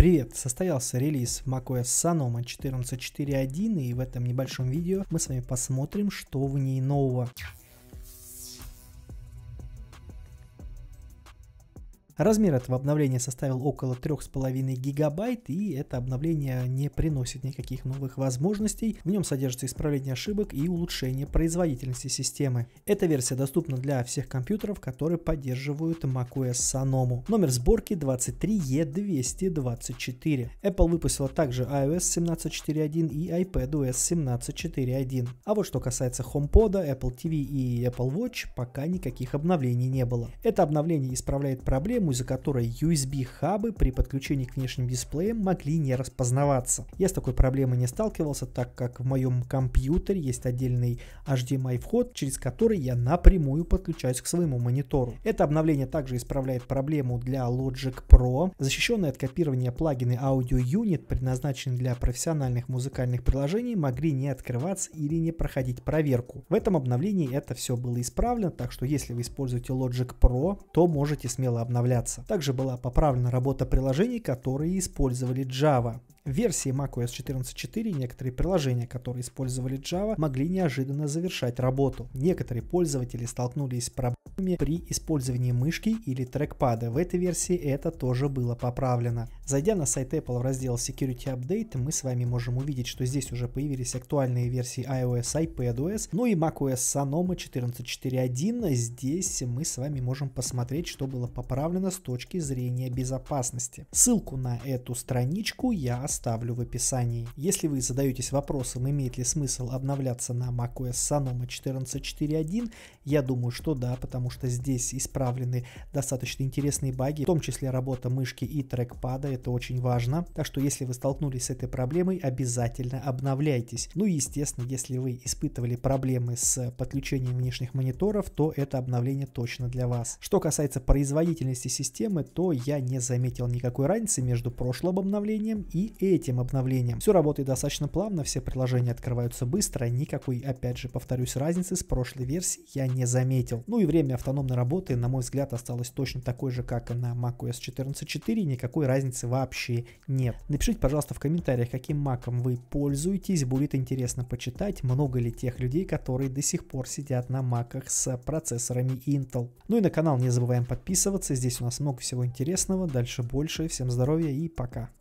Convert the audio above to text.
Привет! Состоялся релиз macOS Sonoma 14.4.1 и в этом небольшом видео мы с вами посмотрим, что в ней нового. Размер этого обновления составил около 3,5 гигабайт, и это обновление не приносит никаких новых возможностей. В нем содержится исправление ошибок и улучшение производительности системы. Эта версия доступна для всех компьютеров, которые поддерживают macOS Sonoma. Номер сборки 23E224. Apple выпустила также iOS 17.4.1 и iPadOS 17.4.1. А вот что касается HomePod, Apple TV и Apple Watch, пока никаких обновлений не было. Это обновление исправляет проблему из-за которой USB-хабы при подключении к внешним дисплеям могли не распознаваться. Я с такой проблемой не сталкивался, так как в моем компьютере есть отдельный HDMI эм вход, через который я напрямую подключаюсь к своему монитору. Это обновление также исправляет проблему для Logic Pro. Защищенные от копирования плагины Audio Unit, предназначенные для профессиональных музыкальных приложений, могли не открываться или не проходить проверку. В этом обновлении это все было исправлено, так что если вы используете Logic Pro, то можете смело обновлять обновляться. Также была поправлена работа приложений, которые использовали Java. В версии macOS 14.4 некоторые приложения, которые использовали Java, могли неожиданно завершать работу. Некоторые пользователи столкнулись с проблемами при использовании мышки или трекпада. В этой версии это тоже было поправлено. Зайдя на сайт Apple в раздел Security Update, мы с вами можем увидеть, что здесь уже появились актуальные версии iOS, iPadOS, ну и macOS Sonoma 14.4.1. Здесь мы с вами можем посмотреть, что было поправлено с точки зрения безопасности. Ссылку на эту страничку я оставлю в описании. Если вы задаетесь вопросом, имеет ли смысл обновляться на macOS Sonoma 14.4.1, я думаю, что да, потому что здесь исправлены достаточно интересные баги, в том числе работа мышки и трекпада, это очень важно. Так что если вы столкнулись с этой проблемой, обязательно обновляйтесь. Ну и естественно, если вы испытывали проблемы с подключением внешних мониторов, то это обновление точно для вас. Что касается производительности системы, то я не заметил никакой разницы между прошлым обновлением и этим обновлением. Все работает достаточно плавно, все приложения открываются быстро, никакой, опять же, повторюсь, разницы с прошлой версией я не заметил. Ну и время автономной работы, на мой взгляд, осталось точно такой же, как и на macOS 14.4, никакой разницы вообще нет. Напишите, пожалуйста, в комментариях, каким маком вы пользуетесь. Будет интересно почитать, много ли тех людей, которые до сих пор сидят на маках с процессорами Intel. Ну и на канал не забываем подписываться. Здесь у нас много всего интересного. Дальше больше. Всем здоровья и пока.